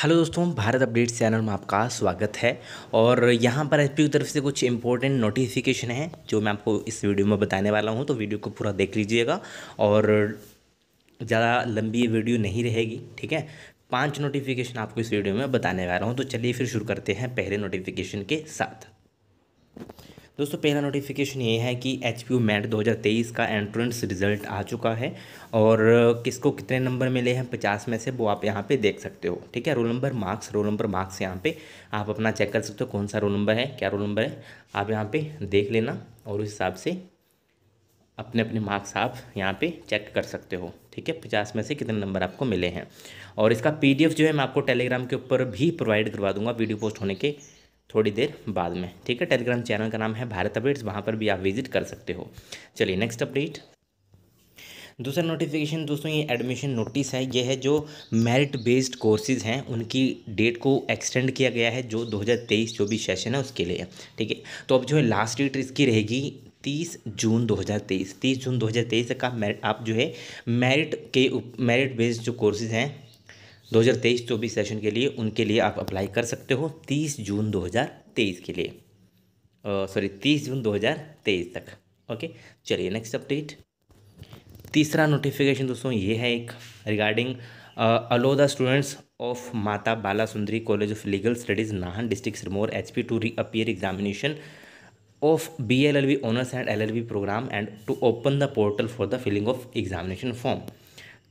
hello दोस्तों Bharat updates channel में आपका स्वागत है और यहाँ पर एसपी की तरफ से कुछ इंपॉर्टेंट नोटिफिकेशन है जो मैं आपको इस वीडियो में बताने वाला हूँ तो वीडियो को पूरा देख लीजिएगा और ज़्यादा लंबी वीडियो नहीं रहेगी ठीक है पांच नोटिफिकेशन आपको इस वीडियो में बताने वाला हूँ तो चलिए फिर शुरू करते हैं पहले नोटिफिकेशन के साथ दोस्तों पहला नोटिफिकेशन ये है कि एच पी यू मैट दो हज़ार तेईस का एंट्रेंस रिजल्ट आ चुका है और किसको कितने नंबर मिले हैं पचास में से वो आप यहाँ पे देख सकते हो ठीक है roll number marks roll number marks यहाँ पे आप अपना चेक कर सकते हो कौन सा रोल नंबर है क्या रोल नंबर है आप यहाँ पे देख लेना और उस हिसाब से अपने अपने मार्क्स आप यहाँ पे चेक कर सकते हो ठीक है पचास में से कितने नंबर आपको मिले हैं और इसका पी जो है मैं आपको टेलीग्राम के ऊपर भी प्रोवाइड करवा दूँगा वीडियो पोस्ट होने के थोड़ी देर बाद में ठीक है टेलीग्राम चैनल का नाम है भारत अपडेट्स वहाँ पर भी आप विजिट कर सकते हो चलिए नेक्स्ट अपडेट दूसरा नोटिफिकेशन दोस्तों ये एडमिशन नोटिस है ये है जो मेरिट बेस्ड कोर्सेज हैं उनकी डेट को एक्सटेंड किया गया है जो 2023 भी सेशन है उसके लिए ठीक है तो अब जो है लास्ट डेट इसकी रहेगी तीस जून 2023 तीस जून 2023 तक आप आप जो है मेरिट के उप मेरिट बेस्ड जो कोर्सेज हैं दो हज़ार तेईस चौबीस सेशन के लिए उनके लिए आप अप्लाई कर सकते हो तीस जून दो हज़ार तेईस के लिए सॉरी तीस जून दो हजार तेईस तक ओके चलिए नेक्स्ट अपडेट तीसरा नोटिफिकेशन दोस्तों ये है एक regarding allow the students of Mata Bala Sundari college of legal studies Nahan district Sirmaur H P to reappear examination of B L L B honours and L L B programme and to open the portal for the filling of examination form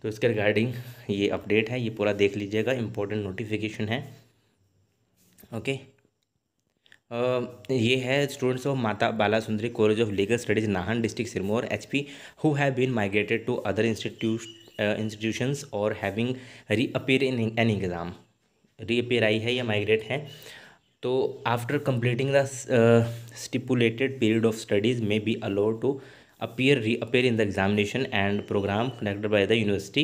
तो इसके regarding ये update है ये पूरा देख लीजिएगा important notification है okay ये है students of Mata Bala Sundari college of legal studies Nahan district Sirmaur H P who have been migrated to other institute institutions और having reappear in an exam reappear आई है या माइग्रेट है तो after completing the stipulated period of studies may be allowed to appear reappear in the examination and program conducted by the university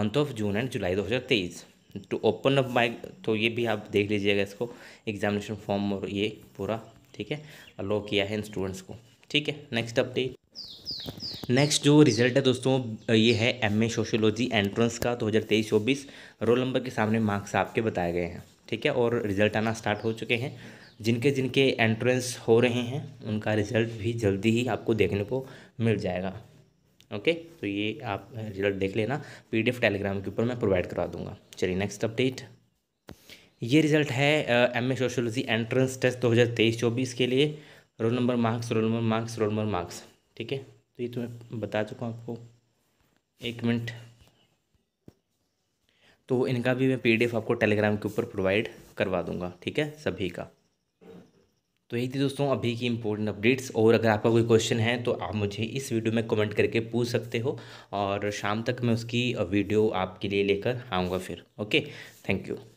month of June and July 2023 to open up my तो ये भी आप देख लीजिएगा इसको examination form और ये पूरा ठीक है अलो किया है इन स्टूडेंट्स को ठीक है नेक्स्ट अपडेट नेक्स्ट जो रिजल्ट है दोस्तों ये है एमए सोशियोलॉजी एंट्रेंस का दो हज़ार तेईस चौबीस रोल नंबर के सामने मार्क्स आपके बताए गए हैं ठीक है और रिजल्ट आना स्टार्ट हो चुके हैं जिनके जिनके एंट्रेंस हो रहे हैं उनका रिज़ल्ट भी जल्दी ही आपको देखने को मिल जाएगा ओके तो ये आप रिजल्ट देख लेना पीडीएफ टेलीग्राम के ऊपर मैं प्रोवाइड करा दूंगा चलिए नेक्स्ट अपडेट ये रिजल्ट है M A sociology entrance test दो हज़ार तेईस चौबीस के लिए roll number marks roll number marks roll number marks ठीक है तो ये तो मैं बता चुका हूँ आपको एक मिनट तो इनका भी मैं पीडीएफ आपको टेलीग्राम के ऊपर प्रोवाइड करवा दूंगा ठीक है सभी का तो यही थी दोस्तों अभी की इंपॉर्टेंट अपडेट्स और अगर आपका कोई क्वेश्चन है तो आप मुझे इस वीडियो में कमेंट करके पूछ सकते हो और शाम तक मैं उसकी वीडियो आपके लिए लेकर आऊँगा फिर ओके थैंक यू